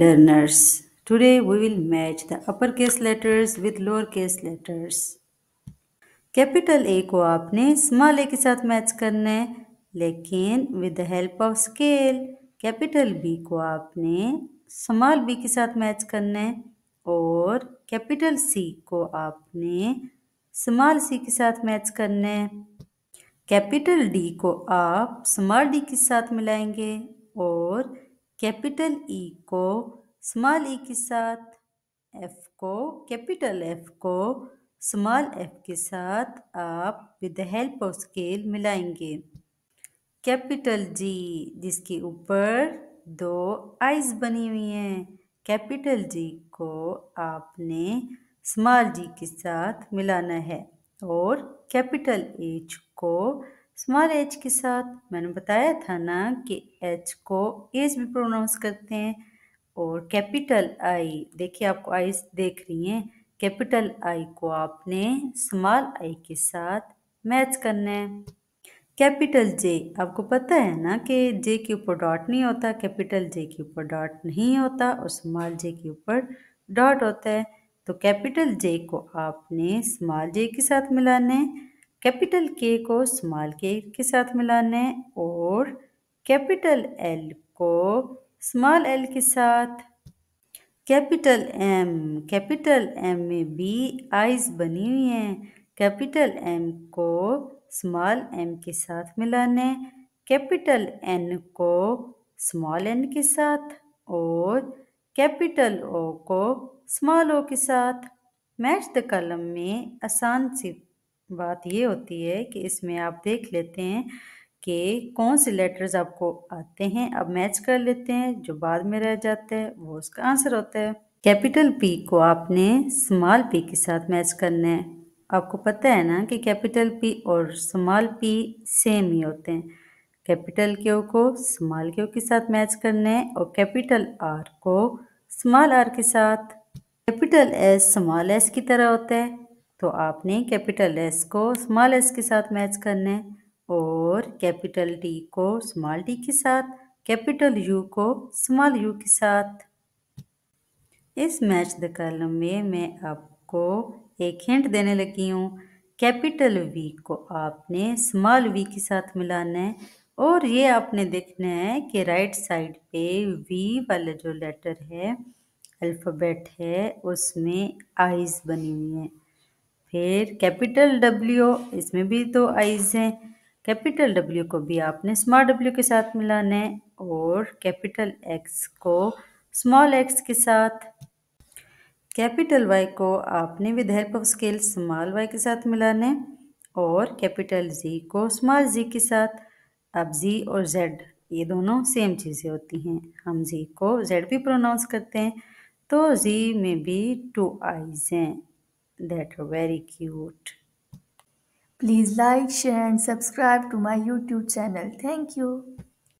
learners. Today we will match the uppercase letters with lowercase letters. Capital A को आपने small ए के साथ match करना है लेकिन with the help of scale capital B को आपने स्मॉल बी के साथ मैच करना है और कैपिटल सी को आपने स्मॉल सी के साथ मैच करना है कैपिटल डी को आप स्मॉल डी के साथ मिलाएंगे और कैपिटल ई e को स्मॉल ई e के साथ एफ को कैपिटल एफ को स्मॉल एफ के साथ आप विद हेल्प ऑफ स्केल मिलाएंगे कैपिटल जी जिसके ऊपर दो आइज बनी हुई हैं कैपिटल जी को आपने स्मॉल जी के साथ मिलाना है और कैपिटल एच को स्मॉल एच के साथ मैंने बताया था ना कि एच को एज भी प्रोनाउंस करते हैं और कैपिटल आई देखिए आपको आईज देख रही हैं कैपिटल आई को आपने स्मॉल आई के साथ मैच करना है कैपिटल जे आपको पता है ना कि जे के ऊपर डॉट नहीं होता कैपिटल जे के ऊपर डॉट नहीं होता और स्मॉल जे के ऊपर डॉट होता है तो कैपिटल जे को आपने स्मॉल जे के साथ मिलाना है कैपिटल के को स्मॉल के के साथ मिलाने और कैपिटल एल को स्मॉल एल के साथ कैपिटल एम कैपिटल एम में भी आइज बनी हुई हैं कैपिटल एम को स्मॉल एम के साथ मिलाने कैपिटल एन को स्मॉल एन के साथ और कैपिटल ओ को स्मॉल ओ के साथ मैच द कलम में आसान सी बात ये होती है कि इसमें आप देख लेते हैं कि कौन से लेटर्स आपको आते हैं अब मैच कर लेते हैं जो बाद में रह जाता है वो उसका आंसर होता है कैपिटल पी को आपने स्मॉल पी के साथ मैच करना है आपको पता है ना कि कैपिटल पी और स्मॉल पी सेम ही होते हैं कैपिटल क्यू को स्मॉल क्यू के साथ मैच करना है और कैपिटल आर को स्मॉल आर के साथ कैपिटल एस स्मॉल एस की तरह होता है तो आपने कैपिटल एस को स्मॉल एस के साथ मैच करना है और कैपिटल टी को स्मॉल टी के साथ कैपिटल यू को स्मॉल यू के साथ इस मैच द कॉलम में मैं आपको एक हिंट देने लगी हूँ कैपिटल वी को आपने स्मॉल वी के साथ मिलाना है और ये आपने देखना है कि राइट साइड पे वी वाला जो लेटर है अल्फ़ाबेट है उसमें आइज़ बनी हुई है फिर कैपिटल डब्ल्यू इसमें भी दो आइज हैं कैपिटल डब्ल्यू को भी आपने स्मॉल डब्ल्यू के साथ मिलाना है और कैपिटल एक्स को स्मॉल एक्स के साथ कैपिटल वाई को आपने with help of scale small Y के साथ है और कैपिटल जी को स्मॉल जी के साथ अब जी और जेड ये दोनों सेम चीज़ें होती हैं हम जी को जेड भी प्रोनाउंस करते हैं तो जी में भी टू आईज हैं that are very cute. Please like, share and subscribe to my YouTube channel. Thank you.